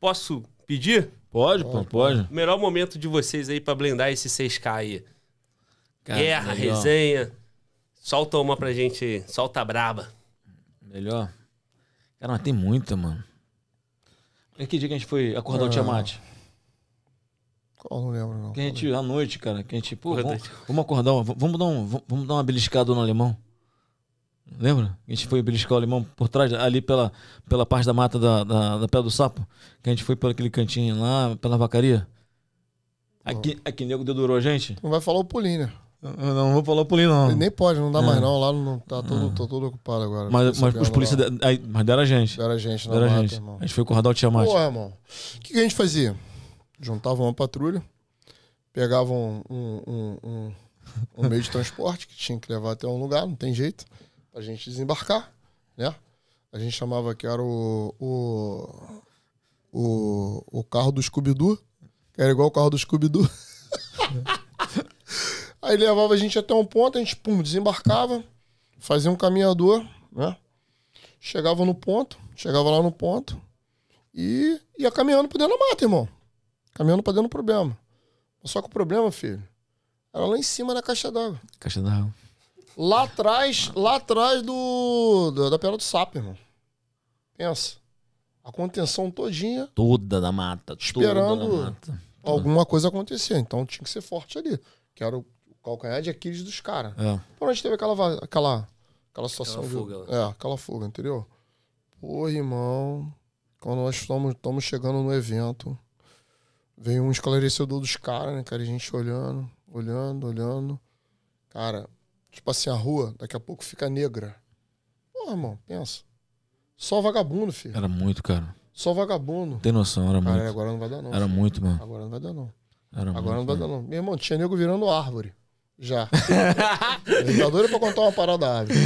Posso pedir? Pode, pô, pode. Melhor momento de vocês aí para blendar esse 6K aí. Cara, Guerra, melhor. resenha. Solta uma pra gente, solta braba. Melhor. Cara, mas tem muita, mano. que dia que a gente foi acordar é. o ah. Tiamat? Qual? Não lembro, não. Que a gente, à noite, cara, que a gente, pô, vamos, vamos acordar, vamos dar, um, vamos dar uma beliscada no alemão. Lembra? A gente foi beliscar o alemão por trás, ali pela, pela parte da mata da, da, da Pedra do Sapo. Que a gente foi por aquele cantinho lá, pela vacaria. Aqui, Bom. aqui nego dedurou a gente. Não vai falar o pulinho, né? Eu não vou falar o pulinho, não. Ele nem pode, não dá é. mais, não. Lá não tá ah. todo, é. todo ocupado agora. Mas, mas os policiais. Mas deram a gente. Deram a gente, Deram a gente. Irmão. A gente foi com o Radal Tiamat. irmão. O que, que, a gente fazia? Juntava uma patrulha, pegava um, um, um, um, um meio de transporte que tinha que levar até um lugar, não tem jeito pra gente desembarcar, né? A gente chamava que era o. o, o, o carro do Scooby-Doo, que era igual o carro do Scooby-Doo. Aí levava a gente até um ponto, a gente pum, desembarcava, fazia um caminhador, né? Chegava no ponto, chegava lá no ponto e ia caminhando pra dentro da mata, irmão. Caminhando pra dentro do problema. Só que o problema, filho, era lá em cima da caixa d'água. Caixa d'água. Lá atrás, lá atrás do, do da pedra do Sapo, irmão. Pensa. A contenção todinha. Toda da mata. Esperando toda da mata. alguma coisa acontecer. Então tinha que ser forte ali. Que era o calcanhar de Aquiles dos caras. É. Por onde teve aquela, aquela, aquela situação. Aquela fuga. De, né? é, aquela fuga, entendeu? Pô, irmão. Quando nós estamos chegando no evento, veio um esclarecedor dos caras, né, cara? a gente olhando, olhando, olhando. Cara, Tipo assim, a rua, daqui a pouco fica negra. Porra, irmão, pensa. Só vagabundo, filho. Era muito, cara. Só vagabundo. Tem noção, era cara, muito. Agora não vai dar, não. Era filho. muito, mano. Agora não vai dar, não. Era agora muito, não vai mano. dar, não. Meu irmão, tinha nego virando árvore. Já. Ele tá doido pra contar uma parada árvore.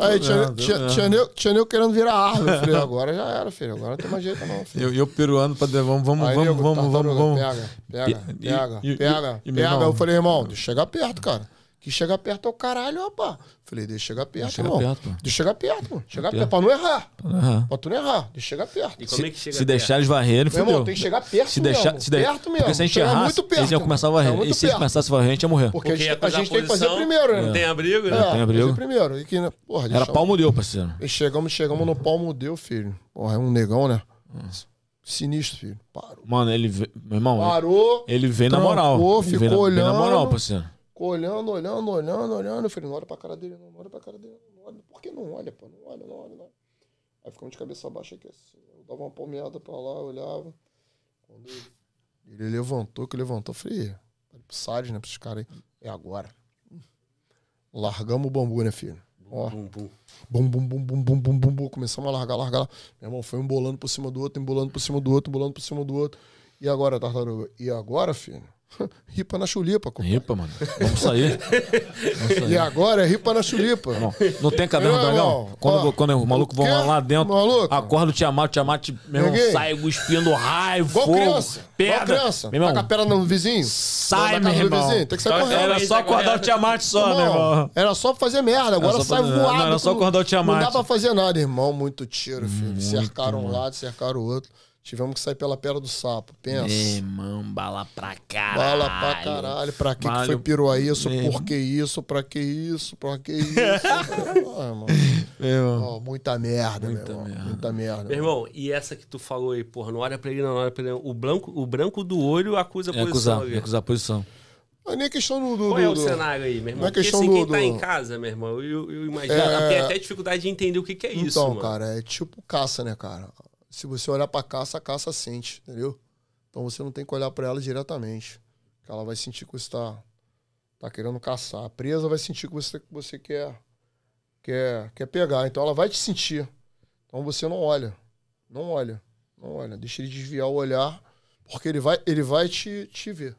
Aí tinha, tinha, tinha, nego, tinha nego querendo virar árvore. Falei, agora já era, filho. Agora não tem mais jeito, não. Filho. Eu, eu peruano pra vamos, vamos, Aí, vamos, nego, vamos, tá vamos, vamos. Pega, pega, pega, e, pega, e, pega. E, pega. Eu falei, irmão, deixa chegar perto, cara que chega perto é o caralho, rapá. Falei, deixa chegar perto, chega irmão. Perto, deixa chegar perto, mano. Chega perto, pra não errar. Uhum. Pra tu não errar, deixa chegar perto. E como se, é que chega Se perto? deixar eles varrerem, fudeu. Irmão, tem que chegar perto se deixar, mesmo, se deixar, perto mesmo. Porque se a gente errar, muito perto, eles iam começar a varrer. E se eles começassem a varrer, a gente ia morrer. Porque, Porque a gente, a a gente tem que fazer primeiro, né? Não tem abrigo, é, né? É, tem abrigo. primeiro. E que, né? Porra, Era eu... palmo deu, parceiro. E chegamos, chegamos no palmo deu, filho. Porra, é um negão, né? Hum. Sinistro, filho. Parou. Mano, ele... Meu irmão... Parou. Ele veio na moral. Ficou olhando. na moral, parceiro. Ficou olhando, olhando, olhando, olhando. Eu falei, não olha pra cara dele, não olha pra cara dele, não olha. Por que não olha, pô? Não olha, não olha, não olha. Aí ficamos de cabeça baixa aqui assim. Eu dava uma palmeada pra lá, olhava. Quando ele levantou, que levantou, eu falei, falei pro Sades, né, pros caras aí. É agora. Largamos o bambu, né, filho? Ó, bum, bum, bum, bum, bum, bum, bum, bum, bum. Começamos a largar, largar. Meu irmão foi embolando por cima do outro, embolando por cima do outro, embolando por cima do outro. E agora, tartaruga? E agora, filho? Ripa na chulipa, compadre. Ripa, mano. Vamos sair. Vamos sair. E agora é ripa na chulipa. Não, tá não tem cabelo do dragão? Quando, ó, quando o maluco vão lá, dentro, maluco? acorda o Tiamat, o Tiamat, meu irmão, sai cuspindo raio, Igual fogo, criança. pedra. Igual criança. Taca a pedra no vizinho. Sai, meu irmão. Vizinho. Tem que sair então, correndo. Era só acordar o Tiamat só, irmão, meu irmão. Era só fazer merda. Agora sai fazer... voado. Não, era só acordar o Tiamat. Não dá pra fazer nada, irmão. Muito tiro, filho. Muito, cercaram um lado, cercaram o outro. Tivemos que sair pela pera do Sapo, pensa. Meu irmão, bala pra caralho. Bala pra caralho. Pra que, que foi piruá isso? Meu por que isso? Pra que isso? Pra que isso? ah, oh, muita merda, muita meu irmão. Merda. Muita merda. Meu irmão, e essa que tu falou aí, porra, não olha pra ele, não olha pra ele. O branco, o branco do olho acusa a é posição. Acusar, é acusar a posição. Mas nem é questão do. do Qual é o do, cenário aí, meu irmão? Não é questão Porque, assim, do, quem tá em casa, meu irmão, eu, eu imagino. É... Tem até dificuldade de entender o que, que é então, isso. Então, cara, é tipo caça, né, cara? se você olhar para a caça, a caça sente, entendeu? Então você não tem que olhar para ela diretamente. Que ela vai sentir que você está tá querendo caçar. A presa vai sentir que você, que você quer, quer, quer pegar. Então ela vai te sentir. Então você não olha. Não olha. Não olha. Deixa ele desviar o olhar, porque ele vai, ele vai te, te ver.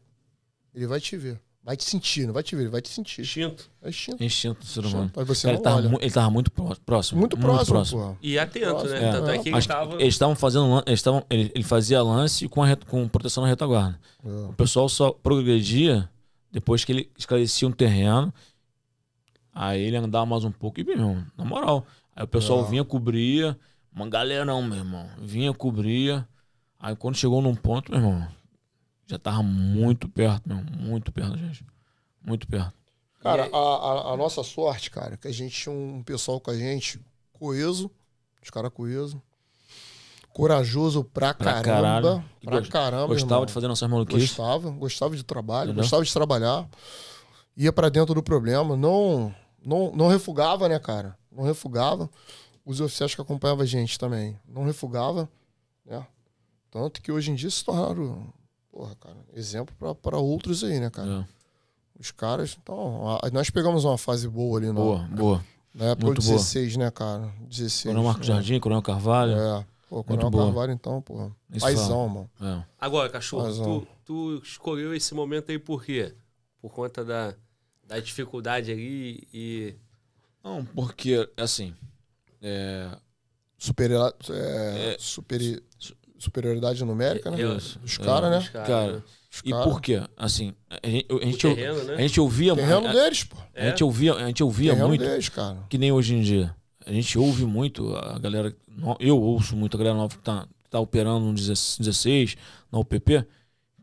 Ele vai te ver. Vai te sentir, não vai te ver, vai te sentir. Instinto. É instinto. Instinto do ser humano. Mas você Cara, ele, tava, ele tava muito próximo. Muito, muito próximo, próximo. E é atento, próximo, né? É. Tanto é, que ele tava... Eles estavam fazendo eles tavam, ele, ele fazia lance com, com proteção na retaguarda. É. O pessoal só progredia depois que ele esclarecia um terreno. Aí ele andava mais um pouco e, meu irmão, na moral. Aí o pessoal é. vinha, cobria. Uma galerão, meu irmão. Vinha, cobria. Aí quando chegou num ponto, meu irmão já tava muito perto, meu. Muito perto, gente. Muito perto. Cara, a, a, a, nossa sorte, cara, que a gente tinha um pessoal com a gente coeso, os caras coeso, corajoso pra, pra caramba. Caralho. Pra caramba. Gostava irmão. de fazer nossas maluquices. Gostava, gostava de trabalho, Entendeu? gostava de trabalhar. Ia para dentro do problema, não, não, não refugava, né, cara? Não refugava. Os oficiais que acompanhavam a gente também não refugava, né? Tanto que hoje em dia se tornaram porra, cara, exemplo para outros aí, né, cara? É. Os caras, então, a, nós pegamos uma fase boa ali, na, né? Boa, boa. Na época Muito 16, boa. né, cara? 16. Coronel Marco né? Jardim, Coronel Carvalho. É. Pô, Coronel Muito Carvalho, boa. então, pô. Isso paizão, fala. mano. É. Agora, cachorro, tu, tu escolheu esse momento aí por quê? Por conta da, da dificuldade ali e. Não, porque, assim. É... Superior. É, é, super, su, superioridade numérica, né? Isso. Os caras, né? cara, cara. E por quê? Assim, a gente, a gente, terreno, né? a gente ouvia... muito a, A gente é? ouvia, a gente ouvia muito, deles, cara. que nem hoje em dia. A gente ouve muito, a galera... Eu ouço muito a galera nova que tá, tá operando no 16, na UPP,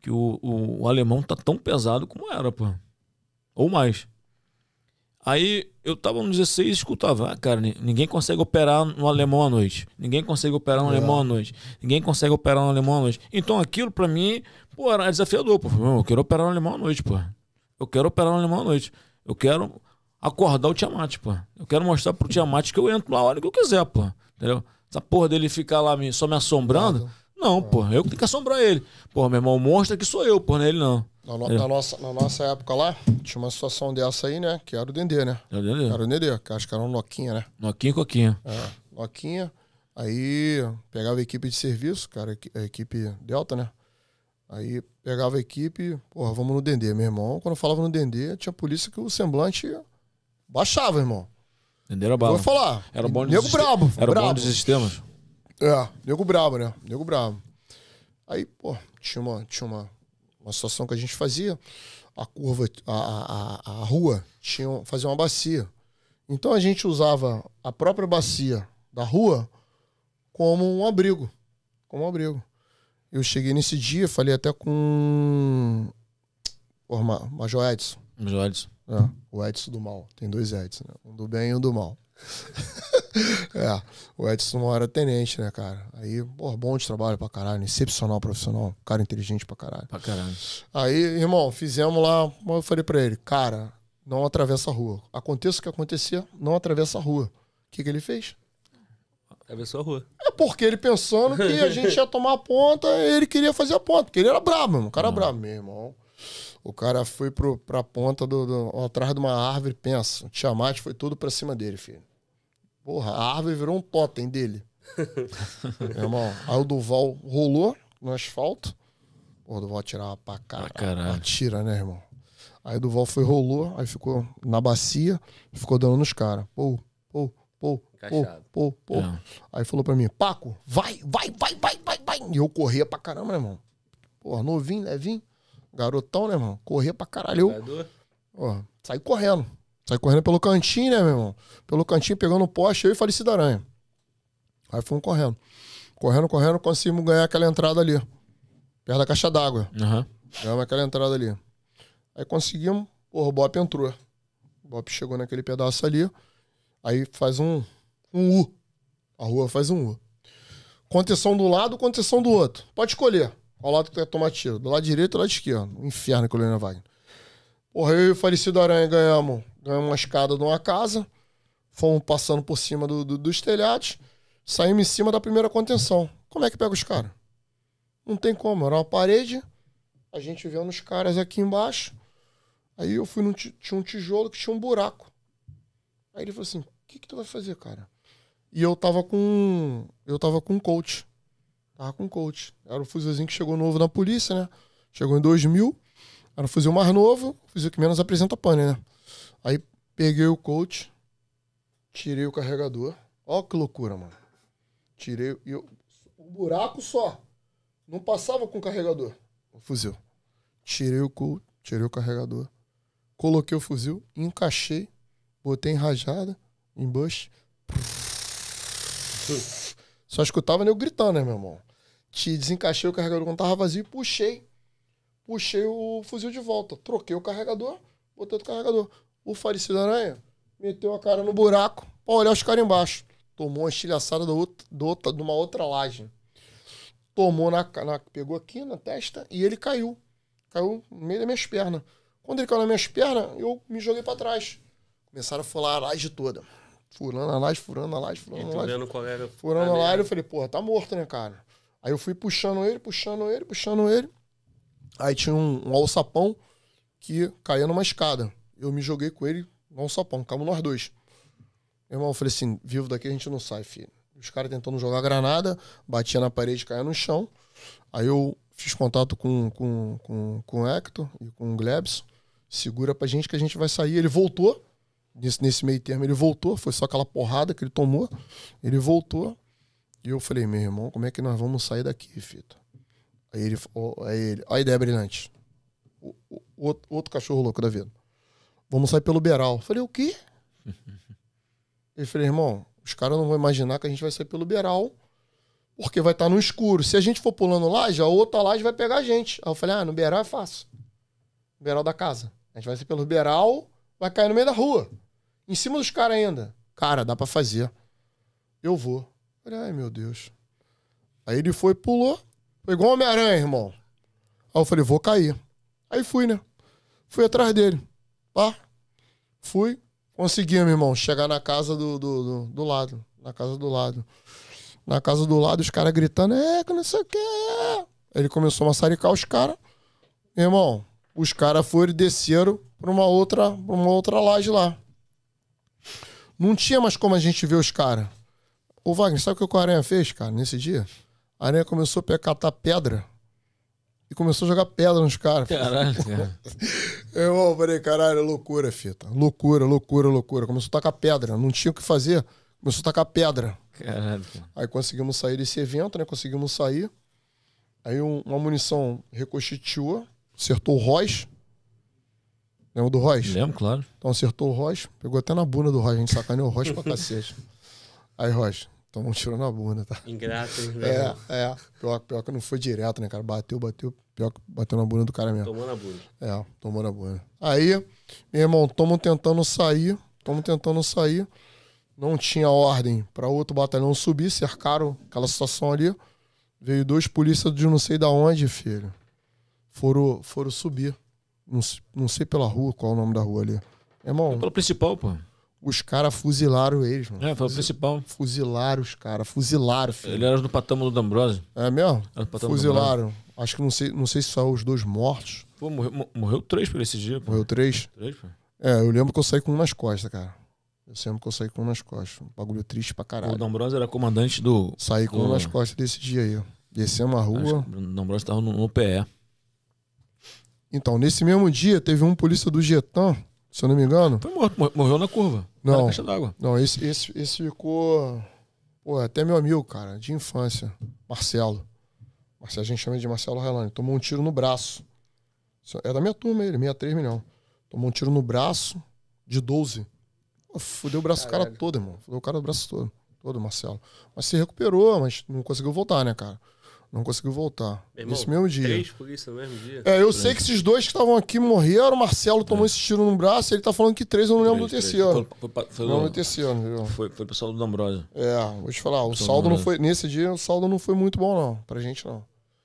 que o, o, o alemão tá tão pesado como era, pô. Ou mais. Aí eu tava no 16 e escutava, ah, cara, ninguém consegue operar no alemão à noite. Ninguém consegue operar no é. alemão à noite. Ninguém consegue operar no alemão à noite. Então aquilo para mim, pô, era desafiador. Pô. Eu quero operar no alemão à noite, pô. Eu quero operar no alemão à noite. Eu quero acordar o Tiamat, pô. Eu quero mostrar pro Tiamat que eu entro na hora que eu quiser, pô. Entendeu? Essa porra dele ficar lá só me assombrando. Não, pô. Eu que tenho que assombrar ele. Pô, meu irmão, mostra monstro é sou eu, pô, não é ele não. Na, no, é. na, nossa, na nossa época lá, tinha uma situação dessa aí, né? Que era o Dendê, né? Era o Dendê. Era o Dendê, que acho que era um Noquinha, né? Noquinha e Coquinha. É, Noquinha. Aí pegava a equipe de serviço, cara, a equipe Delta, né? Aí pegava a equipe, porra, vamos no Dendê. Meu irmão, quando falava no Dendê, tinha polícia que o semblante baixava, irmão. Dendê era bala. Vou falar. Era bom Nego brabo. Era brabo. bom dos sistemas. É, nego brabo, né? Nego brabo. Aí, pô, tinha uma, tinha uma uma situação que a gente fazia, a curva, a, a, a rua tinha, fazer uma bacia. Então a gente usava a própria bacia da rua como um abrigo. Como um abrigo. Eu cheguei nesse dia, falei até com o Major Edson. Major Edson. É, o Edson do mal. Tem dois Edson, né? Um do bem e um do mal. é, o Edson não era é tenente, né, cara? Aí, porra, bom de trabalho pra caralho, excepcional profissional, cara inteligente pra caralho. Pra caralho. Aí, irmão, fizemos lá, eu falei pra ele, cara, não atravessa a rua. Aconteça o que acontecer, não atravessa a rua. O que, que ele fez? Atravessou a rua. É porque ele pensando que a gente ia tomar a ponta, ele queria fazer a ponta, porque ele era brabo, mano. O cara ah. brabo, meu irmão. O cara foi pro, pra ponta do, do atrás de uma árvore, pensa. O Tiamat foi tudo pra cima dele, filho. Porra, a árvore virou um totem dele. Meu irmão, aí o Duval rolou no asfalto. o Duval atirava pra caralho. Ah, caralho. Atira, né, irmão? Aí o Duval foi, rolou, aí ficou na bacia, ficou dando nos caras. Pô, pô, pô, pô, pô, pô. É. Aí falou pra mim, Paco, vai, vai, vai, vai, vai, vai. E eu corria pra caramba, né, irmão? Porra, novinho, levinho. Garotão, né, irmão? Corria pra caralho. Eu, ó, saí correndo. Saí correndo pelo cantinho, né, meu irmão? Pelo cantinho, pegando o poste, eu e Falecido Aranha. Aí fomos correndo. Correndo, correndo, conseguimos ganhar aquela entrada ali. Perto da caixa d'água. Uhum. Ganhamos aquela entrada ali. Aí conseguimos, porra, o Bop entrou. O Bop chegou naquele pedaço ali. Aí faz um, um U. A rua faz um U. Contenção do lado, contenção do outro. Pode escolher. Qual lado que tu quer tomar tiro? Do lado direito ou do lado esquerdo? Um inferno que o Leonel Wagner. Porra, eu e o falecido Aranha ganhamos. Ganhamos uma escada de uma casa. Fomos passando por cima do, do, dos telhados. Saímos em cima da primeira contenção. Como é que pega os caras? Não tem como. Era uma parede. A gente vendo os caras aqui embaixo. Aí eu fui num tinha um tijolo que tinha um buraco. Aí ele falou assim: o que, que tu vai fazer, cara? E eu tava com. Eu tava com um coach. Tava com coach. Era o fuzilzinho que chegou novo na polícia, né? Chegou em 2000. Era um fuzil mais novo, fuzil que menos apresenta pane, né? Aí peguei o coach, tirei o carregador. Ó que loucura, mano. Tirei e eu, um buraco só. Não passava com o carregador. O fuzil. Tirei o coach, tirei o carregador. Coloquei o fuzil, encaixei, botei em rajada, em bush. Só escutava eu gritando, né, meu irmão? te desencaixei o carregador quando tava vazio e puxei. Puxei o fuzil de volta. Troquei o carregador, botei outro carregador. O falecido aranha meteu a cara no buraco pra olhar os caras embaixo. Tomou uma estilhaçada do outro, do de uma outra laje. Tomou na, na. Pegou aqui na testa e ele caiu. Caiu no meio das minhas pernas. Quando ele caiu nas minhas pernas, eu me joguei para trás. Começaram a furar a laje toda. Furando a laje, furando a laje, furando a laje. Furando a laje, eu falei, porra, tá morto, né, cara? Aí eu fui puxando ele, puxando ele, puxando ele. Aí tinha um, um alçapão que caía numa escada. Eu me joguei com ele no alçapão, ficamos nós dois. Meu irmão, eu falei assim: vivo daqui a gente não sai, filho. Os caras tentando jogar granada, batia na parede, caía no chão. Aí eu fiz contato com, com, com, com o Hector e com o Glebson. Segura pra gente que a gente vai sair. Ele voltou. Nesse, nesse meio termo, ele voltou. Foi só aquela porrada que ele tomou. Ele voltou. E eu falei, meu irmão, como é que nós vamos sair daqui, fita? Aí ele, ó, aí ele, a ideia brilhante. O, o, outro, outro cachorro louco da vida. Vamos sair pelo Beral. Eu falei, o quê? ele falou, irmão, os caras não vão imaginar que a gente vai sair pelo Beral, porque vai estar tá no escuro. Se a gente for pulando laje, a outra tá laje vai pegar a gente. Aí eu falei, ah, no Beral é fácil. No Beral da casa. A gente vai sair pelo Beral, vai cair no meio da rua. Em cima dos caras ainda. Cara, dá para fazer. Eu vou. Falei, ai meu Deus. Aí ele foi, pulou. Foi igual Homem-Aranha, irmão. Aí eu falei, vou cair. Aí fui, né? Fui atrás dele. Pá. Fui. meu irmão, chegar na casa do, do, do, do lado. Na casa do lado. Na casa do lado, os caras gritando, é, que não sei o que. Ele começou a maçaricar os caras. Irmão, os caras foram e desceram pra uma outra, pra uma outra laje lá. Não tinha mais como a gente ver os caras. Ô Wagner, sabe o que o Aranha fez, cara, nesse dia? A Aranha começou a catar pedra e começou a jogar pedra nos caras. Caralho. É, eu falei, caralho, loucura, fita. Loucura, loucura, loucura. Começou a tacar pedra. Não tinha o que fazer. Começou a tacar pedra. Caralho. Aí conseguimos sair desse evento, né? Conseguimos sair. Aí um, uma munição ricocheteou, acertou o Royce. Lembra do Royce? Lembro, claro. Então acertou o Royce, pegou até na bunda do Royce. A gente sacaneou o Royce pra cacete. Aí, Rocha, tomou um tiro na bunda, tá? Ingrato, hein, É, é. Pior, pior que não foi direto, né, cara? Bateu, bateu. Pior que bateu na bunda do cara mesmo. Tomou na bunda. É, tomou na bunda. Aí, meu irmão, tamo tentando sair. Tamo tentando sair. Não tinha ordem para outro batalhão subir, cercaram aquela situação ali. Veio dois polícias de não sei da onde, filho. Foram, foram subir. Não, não sei pela rua, qual é o nome da rua ali. Irmão. É pelo principal, pô. Os caras fuzilaram eles, mano. É, foi o principal. Fuzilaram os caras, fuzilaram, filho. Ele era do patamo do D'Ambrosio. É mesmo? fuzilaram. Acho que não sei, não sei se só os dois mortos. Pô, morreu, morreu três por esse dia. Pô. Morreu três? três, pô. É, eu lembro que eu saí com um nas costas, cara. Eu lembro que eu saí com um nas costas. Um bagulho triste pra caralho. O D'Ambrosio era comandante do... Saí com um nas costas desse dia aí. Descemos a rua... O D'Ambrosio tava no, no PE. Então, nesse mesmo dia, teve um polícia do Getão se eu não me engano. Foi então, morto, morreu na curva. Não. Na caixa d'água. Não, esse, esse, esse ficou. Pô, é até meu amigo, cara, de infância, Marcelo. Marcelo, a gente chama de Marcelo Relani. Tomou um tiro no braço. É da minha turma ele, 63 milhão. Tomou um tiro no braço de 12. fudeu o braço do cara todo, irmão. Fudeu o cara do braço todo, todo, Marcelo. Mas se recuperou, mas não conseguiu voltar, né, cara? Não conseguiu voltar. Irmão, Esse mesmo dia. Três polícia no mesmo dia. É, eu três. sei que esses dois que estavam aqui morreram. O Marcelo tomou três. É. esse tiro no braço. Ele tá falando que três, eu não lembro três, do terceiro. Foi, foi, foi, não, o, terceiro, viu? Foi, foi pro saldo do Ambrosio. É, vou te falar. O saldo não foi. Nesse dia, o saldo não foi muito bom, não. Pra gente, não.